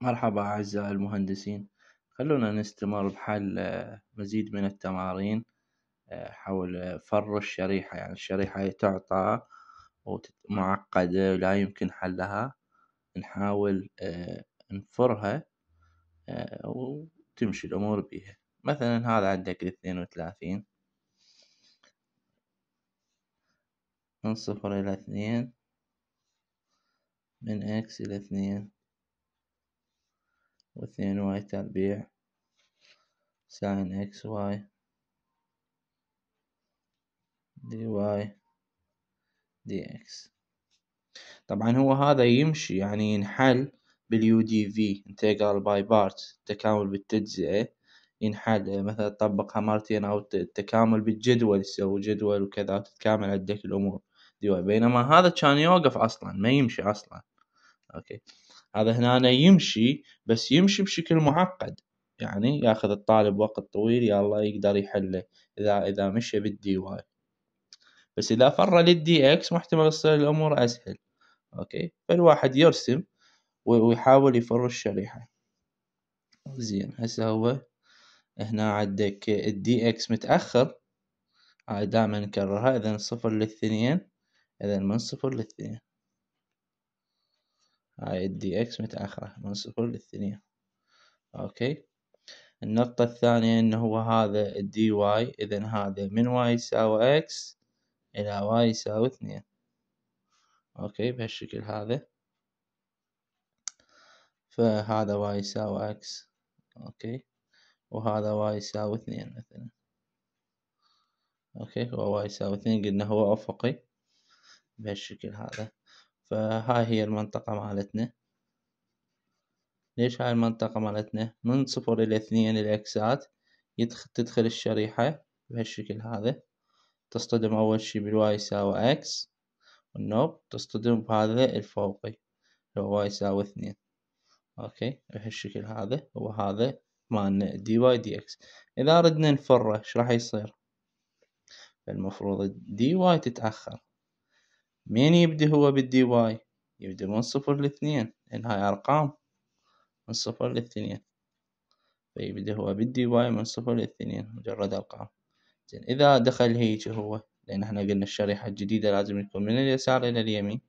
مرحبا أعزائي المهندسين خلونا نستمر بحل آه، مزيد من التمارين آه، حول آه، فر الشريحة يعني الشريحة تعطى معقدة ولا يمكن حلها نحاول نفرها وتمشي الأمور بيها مثلا هذا عندك الاثنين وثلاثين من صفر إلى اثنين من إكس إلى اثنين واثنين واي تربيع ساين اكس واي دي واي دي اكس طبعا هو هذا يمشي يعني ينحل باليو دي في انتجرال باي بارت التكامل بالتجزئة ينحل يعني مثلا تطبقها مرتين او التكامل بالجدول تسوي جدول وكذا تتكامل عندك الامور دي واي بينما هذا كان يوقف اصلا ما يمشي اصلا اوكي هذا هنا يمشي بس يمشي بشكل معقد يعني ياخذ الطالب وقت طويل الله يقدر يحله اذا اذا مشى بالدي واي بس اذا فر للدي اكس محتمل تصير الامور اسهل اوكي فالواحد يرسم ويحاول يفر الشريحة زين هسه هو هنا عندك الدي اكس متأخر هاي دائما نكررها اذا صفر للثنين اذا من صفر للثنين هاي الدي اكس متأخرة من صفر للثانية اوكي النقطة الثانية انه هو هذا الدي واي اذا هذا من واي يساوي اكس الى واي يساوي اثنين اوكي بهالشكل هذا فهذا واي يساوي اكس اوكي وهذا واي يساوي اثنين مثلا اوكي هو واي يساوي اثنين قلنا هو افقي بهالشكل هذا فهاي هي المنطقة مالتنا ليش هاي المنطقة مالتنا من صفر إلى اثنين الإكسات تدخل الشريحة بهالشكل هذا تصطدم أول شي بالواي يساوي إكس والنوب تصطدم بهذا الفوقي لو واي يساوي اثنين أوكي بهالشكل هذا وهذا مالنا دي واي دي إكس إذا ردنا نفره إيش راح يصير؟ فالمفروض دي واي تتأخر منين يبدي هو بالدي واي يبدي من صفر لاثنين لان هاي ارقام من صفر لاثنين فيبدي هو بالدي واي من صفر لاثنين مجرد ارقام زين اذا دخل هيجي هو لان احنا قلنا الشريحة الجديدة لازم يكون من اليسار الى اليمين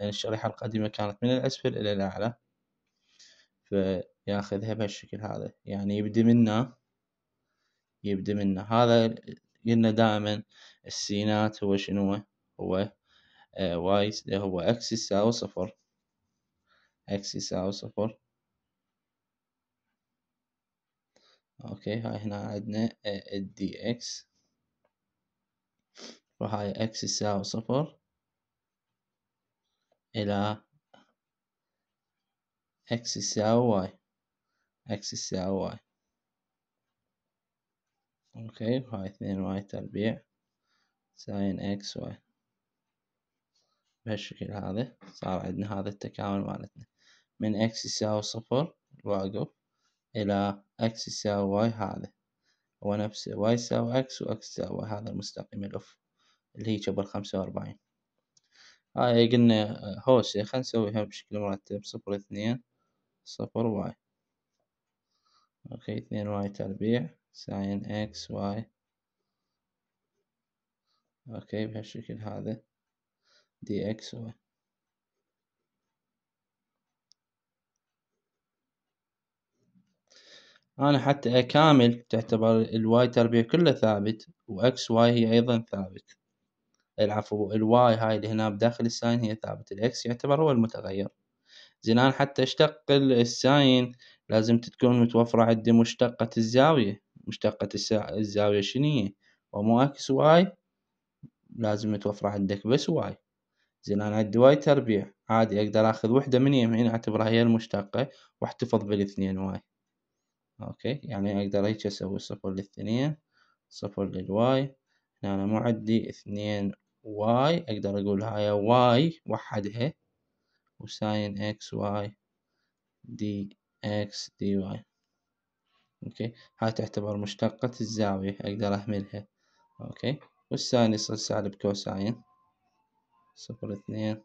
لان الشريحة القديمة كانت من الاسفل الى الاعلى فياخذها بهالشكل هذا يعني يبدي منا يبدي منا هذا قلنا دائما السينات هو شنو هو آه، واي اللي هو اكس يساوي صفر اكس يساوي صفر اوكي هاي هنا عندنا آه، الدي اكس وهاي اكس يساوي صفر الى اكس يساوي واي اكس يساوي واي اوكي هاي اثنين واي تربيع ساين اكس واي بهالشكل هذا صار عندنا هذا التكامل مالتنا من اكس يساوي صفر واقف الى اكس يساوي واي هذا هو نفس واي يساوي اكس واكس يساوي هذا المستقيم الاف اللي هي جبل خمسة واربعين هاي قلنا آه، هوسة إيه، خلينا نسويها بشكل مرتب صفر اثنين صفر واي اوكي اثنين واي تربيع ساين اكس واي اوكي بهالشكل هذا دي اكس واي أنا حتى أكامل تعتبر الواي تربيع كله ثابت وإكس واي هي أيضا ثابت العفو الواي هاي اللي هنا بداخل الساين هي ثابت الإكس يعتبر هو المتغير زين أنا حتى أشتق الساين لازم تكون متوفرة عندي مشتقة الزاوية مشتقة الزاوية شنية ومو إكس واي لازم متوفرة عندك بس واي زين انا عندي واي تربيع عادي اقدر اخذ وحدة من يمين اعتبرها هي المشتقة واحتفظ بالاثنين واي اوكي يعني اقدر هيك اسوي صفر للثنين صفر للواي هنا انا مو عندي اثنين واي اقدر اقول هاي واي وحدها وساين اكس واي دي اكس دي واي اوكي هاي تعتبر مشتقة الزاوية اقدر اهملها اوكي والساين يصير سالب كوساين صفر اثنين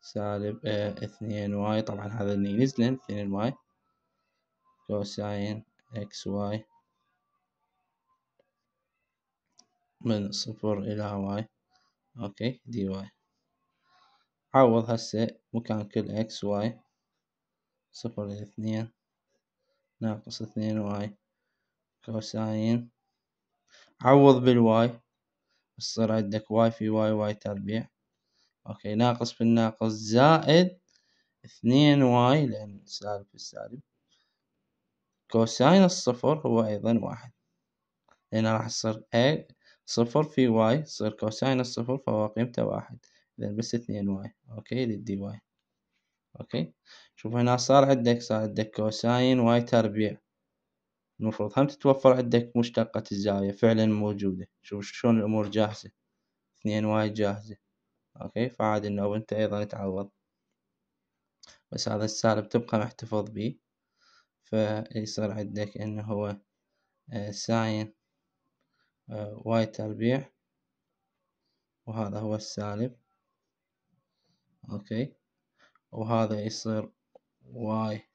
سالب آه، اثنين واي طبعا هذا اللي ينزلن اثنين واي كوساين اكس واي من صفر إلى واي أوكي دي واي عوض هسه مكان كل اكس واي صفر إلى اثنين ناقص اثنين واي كوساين عوض بالواي يصير عندك واي في واي واي تربيع اوكي ناقص في الناقص زائد اثنين واي لان سالب في السالب كوساين الصفر هو ايضا واحد لان راح تصير اي صفر في واي تصير كوساين الصفر فهو قيمته واحد اذا بس اثنين واي اوكي للدي واي اوكي شوف هنا صار عندك صار عندك كوساين واي تربيع المفروض هم تتوفر عندك مشتقة الزاوية فعلا موجودة شوف شلون الأمور جاهزة اثنين وايد جاهزة أوكي فعاد إنه أنت أيضا تعوض بس هذا السالب تبقى محتفظ بيه فيصير عندك إنه هو آه، ساين آه، واي تربيع وهذا هو السالب أوكي وهذا يصير واي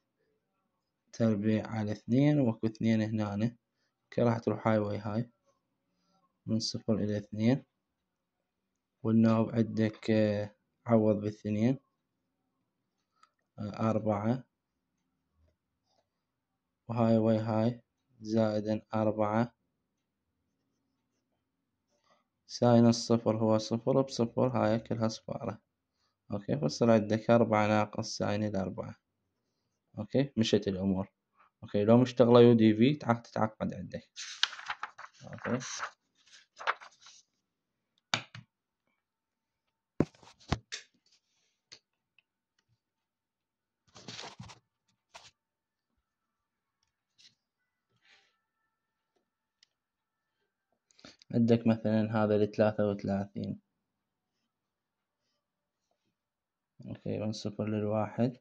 تربيع على اثنين واكو اثنين هنا اوكي راح تروح هاي وي هاي من صفر إلى اثنين والنوب عندك آه، عوض بالثنين آه، أربعة وهاي وي هاي زائدا أربعة ساين الصفر هو صفر بصفر هاي كلها صفارة أوكي فصل عندك أربعة ناقص ساين الأربعة اوكي مشت الامور اوكي لو مشتغله يو دي في تتعقد عندك اوكي عندك مثلا هذا لثلاثة وثلاثين اوكي صفر للواحد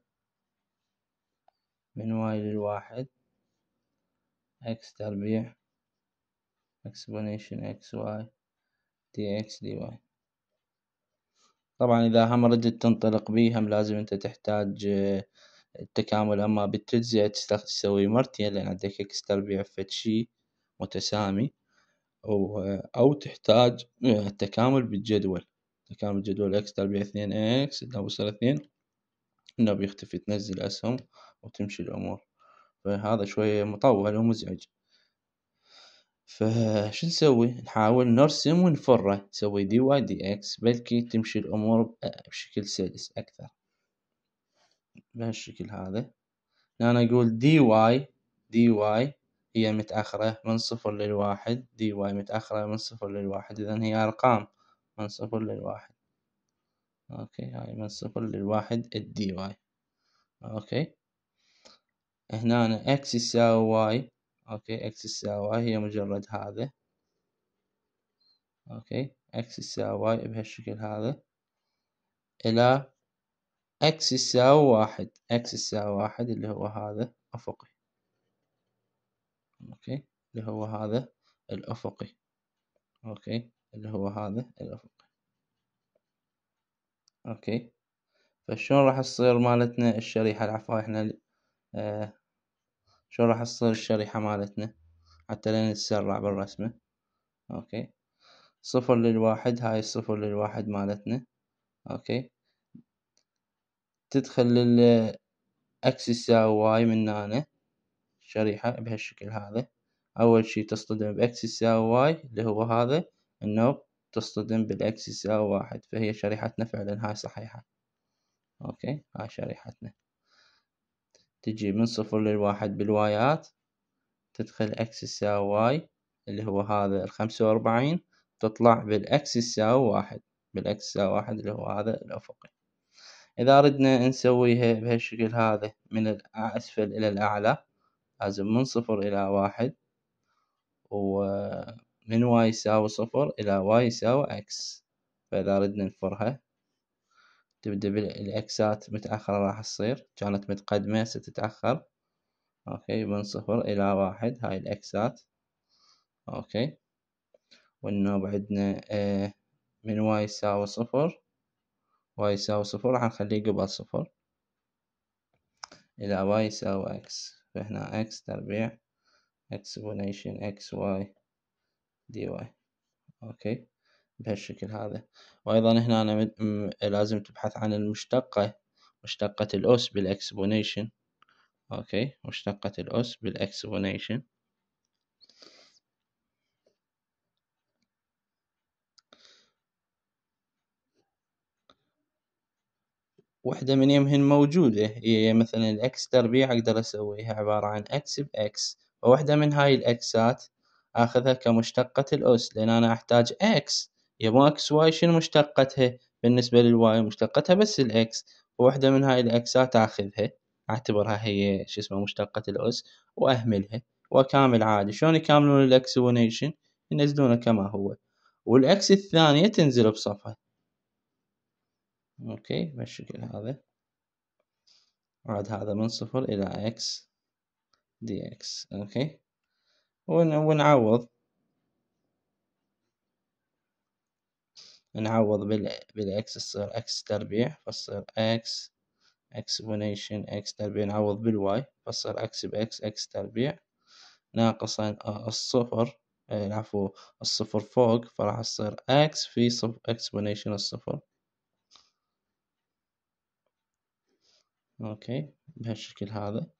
من واي للواحد اكس تربيع اكسبونيشن اكس واي دي اكس دي واي طبعا اذا هم ردت تنطلق بيه هم لازم انت تحتاج آه، التكامل اما بالتجزئة تسوي مرتين لان عندك اكس تربيع فتشي متسامي أو, آه، أو تحتاج آه، التكامل بالجدول تكامل جدول اكس تربيع اثنين اكس إذا وصل اثنين إنه بيختفي تنزل أسهم وتمشي الأمور فهذا شوية مطول ومزعج فش نسوي نحاول نرسم ونفره نسوي دي واي دي اكس بلكي تمشي الأمور بشكل سلس أكثر بهالشكل هذا أنا أقول دي واي دي واي هي متأخرة من صفر للواحد دي واي متأخرة من صفر للواحد إذا هي أرقام من صفر للواحد أوكي هاي من صفر للواحد الدي واي أوكي هنا اكس يساوي واي اوكي اكس يساوي واي هي مجرد هذا اوكي اكس يساوي واي بهالشكل هذا الى اكس يساوي واحد اكس يساوي واحد اللي هو هذا افقي اوكي اللي هو هذا الافقي اوكي اللي هو هذا الافقي اوكي فشلون راح تصير مالتنا الشريحة العفوا احنا آه شو راح تصير الشريحة مالتنا حتى لا نتسرع بالرسمة اوكي صفر للواحد هاي الصفر للواحد مالتنا اوكي تدخل لل اكس يساوي واي من هنا شريحة بهالشكل هذا اول شي تصطدم باكس يساوي واي اللي هو هذا النوب تصطدم بالاكس يساوي واحد فهي شريحتنا فعلا هاي صحيحة اوكي هاي شريحتنا تجي من صفر للواحد بالوايات تدخل اكس يساوي واي اللي هو هذا الخمسة واربعين تطلع بالاكس يساوي واحد بالاكس يساوي واحد اللي هو هذا الافقي اذا ردنا نسويها بهالشكل هذا من الاسفل الى الاعلى لازم من صفر الى واحد ومن واي يساوي صفر الى واي يساوي اكس فاذا ردنا نفرها تبدأ بالإكسات متأخرة راح تصير كانت متقدمة ستتأخر أوكي من صفر إلى واحد هاي الإكسات أوكي والنوب عندنا آه من واي يساوي صفر واي يساوي صفر راح نخليه قبل صفر إلى واي يساوي إكس فهنا إكس تربيع إكسبونيشن إكس واي دي واي أوكي بهالشكل هذا وأيضا هنا أنا لازم تبحث عن المشتقة مشتقة الأس بالإكسبونيشن أوكي مشتقة الأس بالإكسبونيشن وحدة من يمهن موجودة هي مثلا الإكس تربيع أقدر أسويها عبارة عن إكس بإكس ووحدة من هاي الإكسات آخذها كمشتقة الأس لأن أنا أحتاج إكس يبون اكس واي شنو مشتقتها بالنسبة للواي مشتقتها بس الاكس فوحدة من هاي الاكسات اخذها اعتبرها هي شو اسمه مشتقة الاس واهملها واكامل عادي شلون يكاملون الاكس ونيشن ينزلونه كما هو والاكس الثانية تنزل بصفر اوكي بالشكل هذا عاد هذا من صفر الى اكس دي اكس اوكي ونعوض بال بالإكس تصير إكس تربيع فتصير إكس إكسبونيشن إكس تربيع نعوض بالواي فتصير إكس بإكس إكس تربيع ناقصا الصفر العفو الصفر فوق فراح تصير إكس في صف إكسبونيشن الصفر أوكي بهالشكل هذا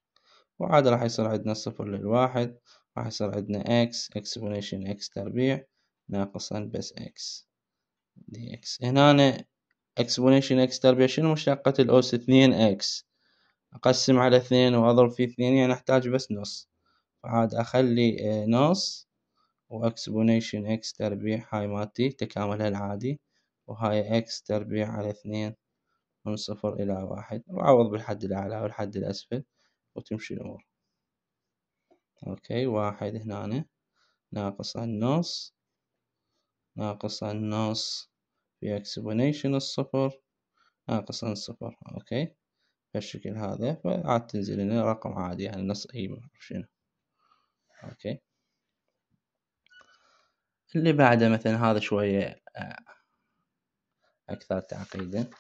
وعاد راح يصير عندنا صفر للواحد راح يصير عندنا إكس إكسبونيشن إكس تربيع ناقصا بس إكس دي اكس هنا اكسبونيشن اكس تربيع شنو مشتقة الاوس اثنين اكس اقسم على اثنين واضرب في اثنين يعني احتاج بس نص فعاد اخلي آه، نص واكسبونيشن اكس تربيع هاي مالتي تكاملها العادي وهاي اكس تربيع على اثنين من صفر الى واحد وعوض بالحد الاعلى والحد الاسفل وتمشي الامور اوكي واحد هنا ناقص النص ناقص النص في اكسبونيشن الصفر ناقص الصفر صفر اوكي بالشكل هذا فعاد تنزل لنا رقم عادي يعني نص اي معرف شنو اوكي اللي بعده مثلا هذا شوية آه، اكثر تعقيدا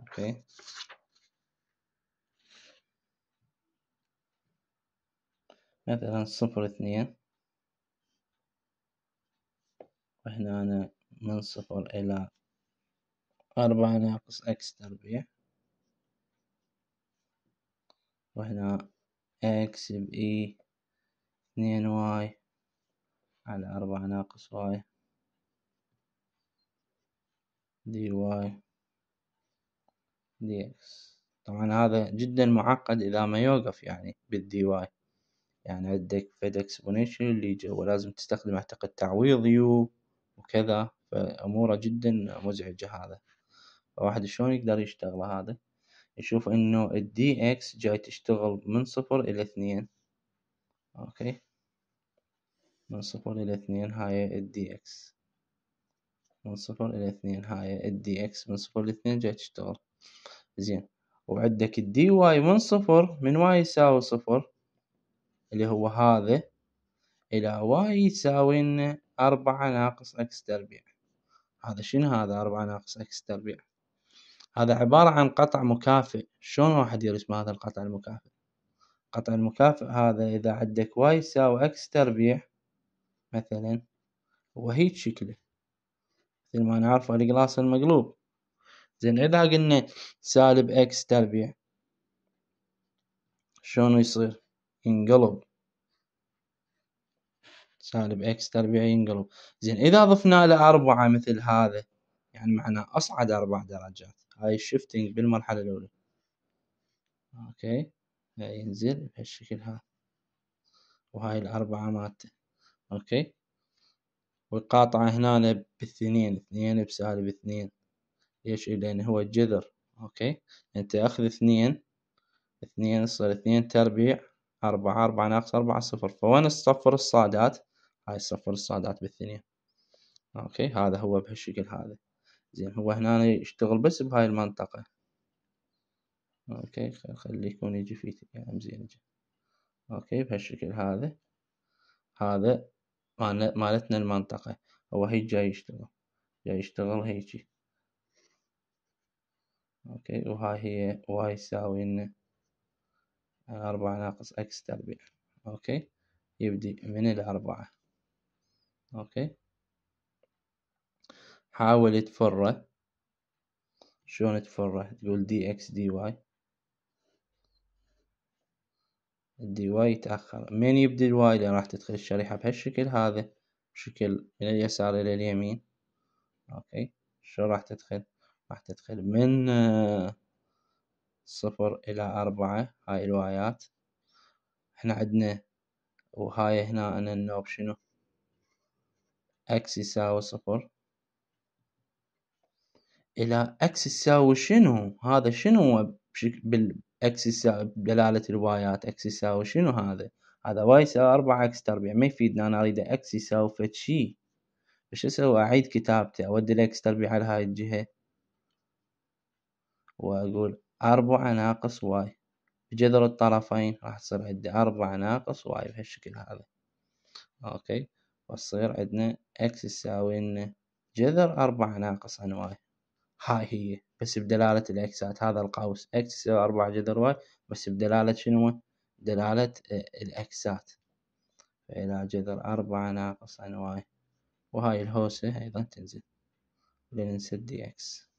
اوكي مثلا صفر اثنين وهنا من صفر إلى أربعة ناقص إكس تربيع وهنا إكس بإي اثنين واي على أربعة ناقص واي دي واي دي إكس طبعا هذا جدا معقد إذا ما يوقف يعني بالدي واي يعني عندك فيد اكسبوننشال اللي جوا لازم تستخدم أعتقد تعويض يو وكذا فأموره جدا مزعجة هذا فواحد شلون يقدر يشتغل هذا يشوف انه الدي اكس جاي تشتغل من صفر الى اثنين اوكي من صفر الى اثنين هاي الدي اكس من صفر الى اثنين هاي الدي اكس من صفر الى اثنين جاي تشتغل زين وعندك الدي واي من صفر من واي يساوي صفر اللي هو هذا إلى واي يساوي أربعة ناقص إكس تربيع هذا شنو هذا أربعة ناقص إكس تربيع هذا عبارة عن قطع مكافئ شلون واحد يرسم هذا القطع المكافئ قطع المكافئ هذا إذا عندك واي يساوي إكس تربيع مثلا وهيج شكله مثل ما نعرف القلاص المقلوب زين إذا قلنا سالب إكس تربيع شلون يصير ينقلب سالب اكس تربيع ينقلب زين اذا ضفنا له اربعة مثل هذا يعني معناه اصعد اربع درجات هاي الشفتنج بالمرحلة الاولى اوكي هاي ينزل بهالشكل هذا وهاي الاربعة مالته اوكي والقاطعة هنا باثنين اثنين بسالب اثنين ليش لان هو الجذر اوكي انت اخذ اثنين اثنين يصير اثنين تربيع أربعة أربعة ناقص أربعة صفر فوين الصفر الصادات هاي الصفر الصادات بالثنية اوكي هذا هو بهالشكل هذا زين هو هنا يشتغل بس بهاي المنطقة اوكي خليه يكون يجي في اتجاه يعني زين يجي اوكي بهالشكل هذا هذا مالتنا المنطقة هو هي جاي يشتغل جاي يشتغل هيجي اوكي وهاي هي واي يساوي لنا أربعة ناقص اكس تربيع اوكي يبدي من الأربعة اوكي حاول تفرع شلون تفرع تقول دي اكس دي واي الدي واي يتأخر من يبدي الواي اللي راح تدخل الشريحة بهالشكل هذا شكل من اليسار إلى اليمين أوكي شو راح تدخل راح تدخل من آه، صفر إلى أربعة هاي الوايات احنا عندنا وهاي هنا أنا النوب شنو اكس يساوي صفر الى اكس يساوي شنو هذا شنو هو بالاكس يساوي بدلالة الوايات اكس يساوي شنو هذا هذا واي يساوي أربعة اكس تربيع ما يفيدنا انا اريد اكس يساوي فد شي فش اسوي اعيد كتابته اودي الاكس تربيع على هاي الجهة واقول أربعة ناقص واي بجذر الطرفين راح تصير عندي أربعة ناقص واي بهالشكل هذا اوكي وتصير عندنا x تساوي لنا جذر أربعة ناقص عن y هاي هي بس بدلالة الإكسات هذا القوس x تساوي أربعة جذر واي بس بدلالة شنو دلالة الإكسات آه، فإلى جذر أربعة ناقص عن واي وهاي الهوسة أيضا تنزل لا ننسى دي إكس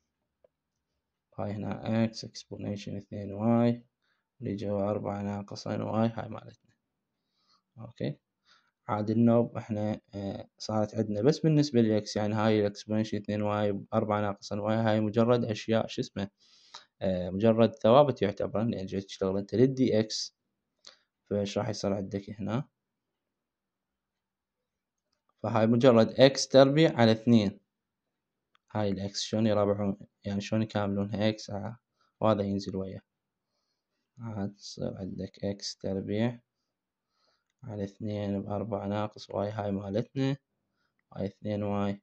هاي هنا إكس اكسبونيشن اثنين واي اللي جوا أربعة ناقص عن واي هاي مالتنا أوكي عاد النوب احنا آه، صارت عندنا بس بالنسبة للإكس يعني هاي الإكسبوننشي اثنين واي أربعة ناقص واي هاي مجرد أشياء شو اسمه آه، مجرد ثوابت يعتبرن لأن يعني جيت تشتغل أنت للدي إكس فايش راح يصير عندك هنا فهاي مجرد إكس تربيع على اثنين هاي الإكس شلون يربعون يعني شلون يكاملونها إكس آه، وهذا ينزل وياه عاد تصير عندك إكس تربيع على اثنين بأربعة ناقص واي هاي مالتنا هاي اثنين واي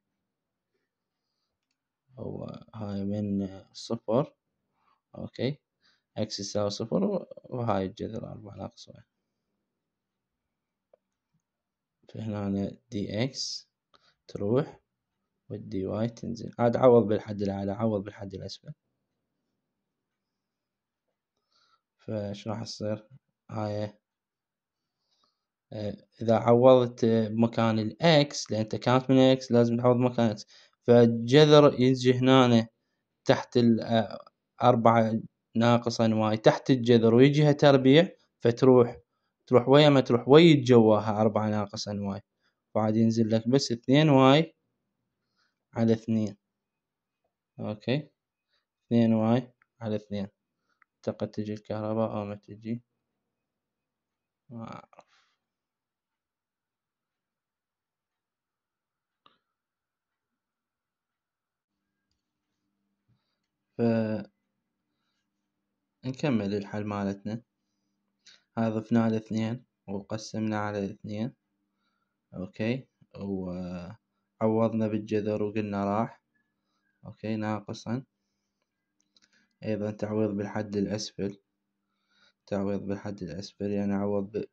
أو هاي من صفر أوكي إكس يساوي صفر وهاي الجذر أربعة ناقص واي فهنا دي إكس تروح والدي واي تنزل عاد عوض بالحد الأعلى عوض بالحد الأسفل فش راح تصير هاي اذا عوضت بمكان الاكس لان كانت من اكس لازم تعوض مكان اكس فالجذر يجي هنا تحت الأربعة آه، ناقص واي تحت الجذر ويجيها تربيع فتروح تروح ويا ما تروح ويا جواها أربعة ناقص واي وعاد ينزل لك بس اثنين واي على اثنين اوكي اثنين واي على اثنين اعتقد تجي الكهرباء او ما تجي ما اعرف ف نكمل الحل مالتنا هاي ضفناه الاثنين وقسمنا على اثنين اوكي وعوضنا بالجذر وقلنا راح اوكي ناقصا ايضا تعويض بالحد الاسفل تعويض بالحد الاسفل يعني عوض ب...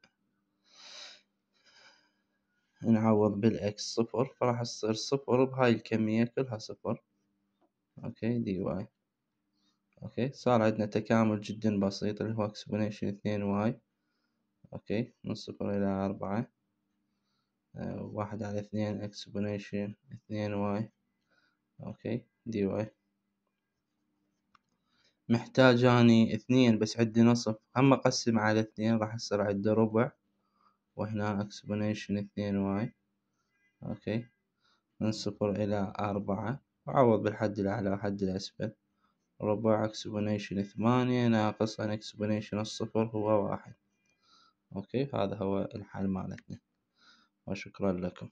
نعوض بالاكس صفر فراح تصير صفر بهاي الكمية كلها صفر اوكي دي واي اوكي صار عندنا تكامل جدا بسيط اللي هو اكسبونيشن اثنين واي اوكي من صفر الى اربعة أه واحد على اثنين اكسبونيشن اثنين واي اوكي دي واي محتاج اني اثنين بس عندي نصف اما اقسم على اثنين راح يصير عندي ربع وهنا اكسبونيشن اثنين واي اوكي من صفر الى اربعة وعوض بالحد الاعلى والحد الاسفل ربع اكسبونيشن ثمانية ناقص عن اكسبونيشن الصفر هو واحد أوكي هذا هو الحل مالتنا وشكرا لكم